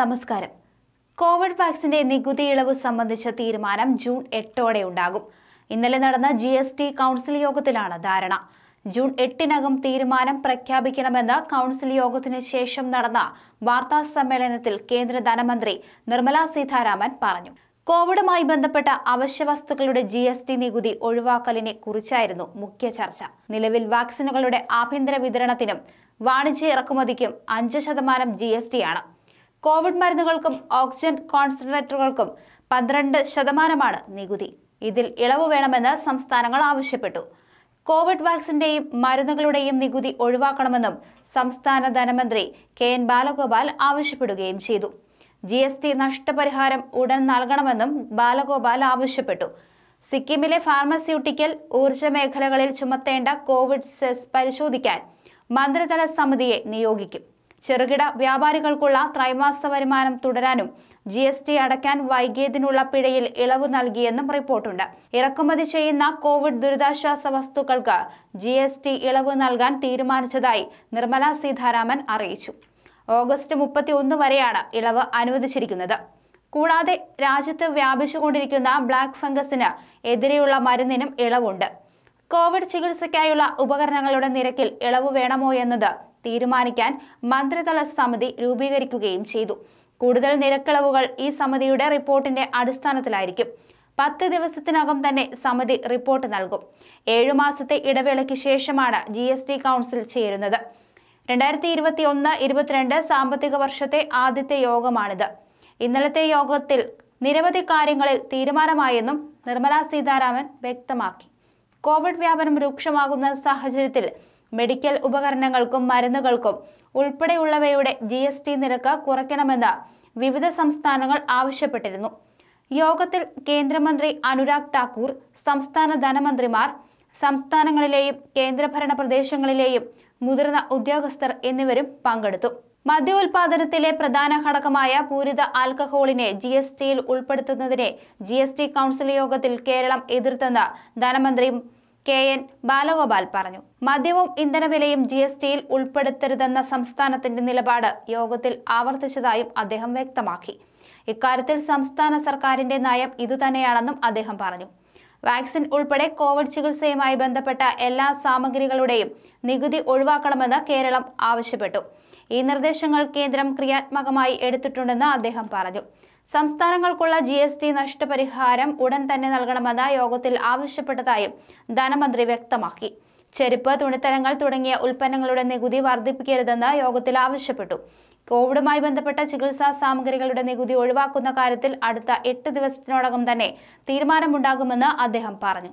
നമസ്കാരം കോവിഡ് വാക്സിന്റെ നികുതി ഇളവ് സംബന്ധിച്ച തീരുമാനം ജൂൺ എട്ടോടെ ഉണ്ടാകും ഇന്നലെ നടന്ന ജി എസ് ടി കൗൺസിൽ യോഗത്തിലാണ് ധാരണ ജൂൺ എട്ടിനകം തീരുമാനം പ്രഖ്യാപിക്കണമെന്ന് കൗൺസിൽ യോഗത്തിന് ശേഷം നടന്ന വാർത്താ സമ്മേളനത്തിൽ കേന്ദ്ര ധനമന്ത്രി നിർമ്മലാ സീതാരാമൻ പറഞ്ഞു കോവിഡുമായി ബന്ധപ്പെട്ട വസ്തുക്കളുടെ ജി എസ് ടി നികുതി ഒഴിവാക്കലിനെ കുറിച്ചായിരുന്നു മുഖ്യ ചർച്ച നിലവിൽ വാക്സിനുകളുടെ ആഭ്യന്തര വിതരണത്തിനും വാണിജ്യ ഇറക്കുമതിക്കും അഞ്ച് ശതമാനം ജി എസ് ടി ആണ് കോവിഡ് മരുന്നുകൾക്കും ഓക്സിജൻ കോൺസെൻട്രേറ്ററുകൾക്കും പന്ത്രണ്ട് ശതമാനമാണ് നികുതി ഇതിൽ ഇളവ് വേണമെന്ന് സംസ്ഥാനങ്ങൾ ആവശ്യപ്പെട്ടു കോവിഡ് വാക്സിന്റെയും മരുന്നുകളുടെയും നികുതി ഒഴിവാക്കണമെന്നും സംസ്ഥാന ധനമന്ത്രി കെ എൻ ബാലഗോപാൽ ആവശ്യപ്പെടുകയും ചെയ്തു ജി എസ് ടി നഷ്ടപരിഹാരം ഉടൻ നൽകണമെന്നും ബാലഗോപാൽ ആവശ്യപ്പെട്ടു സിക്കിമിലെ ഫാർമസ്യൂട്ടിക്കൽ ഊർജ്ജ മേഖലകളിൽ ചുമത്തേണ്ട കോവിഡ് സെസ് പരിശോധിക്കാൻ മന്ത്രിതല സമിതിയെ നിയോഗിക്കും ചെറുകിട വ്യാപാരികൾക്കുള്ള ത്രൈമാസ വരുമാനം തുടരാനും ജി എസ് ടി അടയ്ക്കാൻ വൈകിയതിനുള്ള പിഴയിൽ ഇളവ് നൽകിയെന്നും റിപ്പോർട്ടുണ്ട് ഇറക്കുമതി ചെയ്യുന്ന കോവിഡ് ദുരിതാശ്വാസ വസ്തുക്കൾക്ക് ജി എസ് ടി ഇളവ് നൽകാൻ തീരുമാനിച്ചതായി നിർമ്മല സീതാരാമൻ അറിയിച്ചു ഓഗസ്റ്റ് മുപ്പത്തി ഒന്ന് വരെയാണ് ഇളവ് അനുവദിച്ചിരിക്കുന്നത് കൂടാതെ രാജ്യത്ത് വ്യാപിച്ചുകൊണ്ടിരിക്കുന്ന ബ്ലാക്ക് ഫംഗസിന് എതിരെയുള്ള മരുന്നിനും ഇളവുണ്ട് കോവിഡ് ചികിത്സയ്ക്കായുള്ള ഉപകരണങ്ങളുടെ നിരക്കിൽ ഇളവ് വേണമോ എന്നത് തീരുമാനിക്കാൻ മന്ത്രിതല സമിതി രൂപീകരിക്കുകയും ചെയ്തു കൂടുതൽ നിരക്കിളവുകൾ ഈ സമിതിയുടെ റിപ്പോർട്ടിന്റെ അടിസ്ഥാനത്തിലായിരിക്കും പത്ത് ദിവസത്തിനകം തന്നെ സമിതി റിപ്പോർട്ട് നൽകും ഏഴു മാസത്തെ ഇടവേളയ്ക്ക് ശേഷമാണ് ജി എസ് ടി കൗൺസിൽ ചേരുന്നത് രണ്ടായിരത്തി ഇരുപത്തി ഒന്ന് ഇരുപത്തിരണ്ട് സാമ്പത്തിക വർഷത്തെ ആദ്യത്തെ യോഗമാണിത് ഇന്നലത്തെ യോഗത്തിൽ നിരവധി കാര്യങ്ങളിൽ തീരുമാനമായെന്നും നിർമ്മലാ സീതാരാമൻ വ്യക്തമാക്കി കോവിഡ് വ്യാപനം രൂക്ഷമാകുന്ന സാഹചര്യത്തിൽ മെഡിക്കൽ ഉപകരണങ്ങൾക്കും മരുന്നുകൾക്കും ഉൾപ്പെടെയുള്ളവയുടെ ജി എസ് ടി നിരക്ക് കുറയ്ക്കണമെന്ന് വിവിധ സംസ്ഥാനങ്ങൾ ആവശ്യപ്പെട്ടിരുന്നു യോഗത്തിൽ കേന്ദ്രമന്ത്രി അനുരാഗ് ഠാക്കൂർ സംസ്ഥാന ധനമന്ത്രിമാർ സംസ്ഥാനങ്ങളിലെയും കേന്ദ്രഭരണ പ്രദേശങ്ങളിലെയും മുതിർന്ന ഉദ്യോഗസ്ഥർ എന്നിവരും പങ്കെടുത്തു മദ്യോൽപാദനത്തിലെ പ്രധാന ഘടകമായ പൂരിത ആൽക്കഹോളിനെ ജി എസ് ടിയിൽ ഉൾപ്പെടുത്തുന്നതിനെ ജി എസ് ടി കൗൺസിൽ യോഗത്തിൽ കേരളം എതിർത്തെന്ന് ധനമന്ത്രി കെ എൻ ബാലഗോപാൽ പറഞ്ഞു മദ്യവും ഇന്ധനവിലയും ജി എസ് ടിയിൽ ഉൾപ്പെടുത്തരുതെന്ന സംസ്ഥാനത്തിന്റെ നിലപാട് യോഗത്തിൽ ആവർത്തിച്ചതായും അദ്ദേഹം വ്യക്തമാക്കി ഇക്കാര്യത്തിൽ സംസ്ഥാന സർക്കാരിന്റെ നയം ഇതുതന്നെയാണെന്നും അദ്ദേഹം പറഞ്ഞു വാക്സിൻ ഉൾപ്പെടെ കോവിഡ് ചികിത്സയുമായി ബന്ധപ്പെട്ട എല്ലാ സാമഗ്രികളുടെയും നികുതി ഒഴിവാക്കണമെന്ന് കേരളം ആവശ്യപ്പെട്ടു ഈ നിർദ്ദേശങ്ങൾ കേന്ദ്രം ക്രിയാത്മകമായി എടുത്തിട്ടുണ്ടെന്ന് അദ്ദേഹം പറഞ്ഞു സംസ്ഥാനങ്ങൾക്കുള്ള ജി എസ് ടി നഷ്ടപരിഹാരം ഉടൻ തന്നെ നൽകണമെന്ന് യോഗത്തിൽ ആവശ്യപ്പെട്ടതായും ധനമന്ത്രി വ്യക്തമാക്കി ചെരുപ്പ് തുണിത്തരങ്ങൾ തുടങ്ങിയ ഉൽപ്പന്നങ്ങളുടെ നികുതി വർദ്ധിപ്പിക്കരുതെന്ന് യോഗത്തിൽ ആവശ്യപ്പെട്ടു കോവിഡുമായി ബന്ധപ്പെട്ട ചികിത്സാ സാമഗ്രികളുടെ നികുതി ഒഴിവാക്കുന്ന കാര്യത്തിൽ അടുത്ത എട്ട് ദിവസത്തിനോടകം തന്നെ തീരുമാനമുണ്ടാകുമെന്ന് അദ്ദേഹം പറഞ്ഞു